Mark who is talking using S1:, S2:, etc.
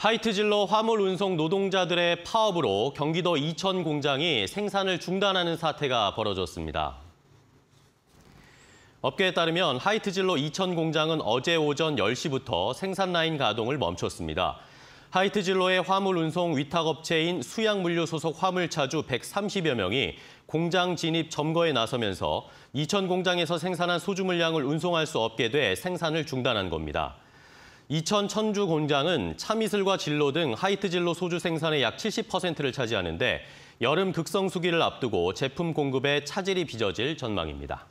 S1: 하이트진로 화물 운송 노동자들의 파업으로 경기도 이천 공장이 생산을 중단하는 사태가 벌어졌습니다. 업계에 따르면 하이트진로 이천 공장은 어제 오전 10시부터 생산 라인 가동을 멈췄습니다. 하이트진로의 화물 운송 위탁업체인 수양물류 소속 화물차주 130여 명이 공장 진입 점거에 나서면서 이천 공장에서 생산한 소주 물량을 운송할 수 없게 돼 생산을 중단한 겁니다. 이천 천주 공장은 참이슬과 진로 등 하이트 진로 소주 생산의 약 70%를 차지하는데 여름 극성 수기를 앞두고 제품 공급에 차질이 빚어질 전망입니다.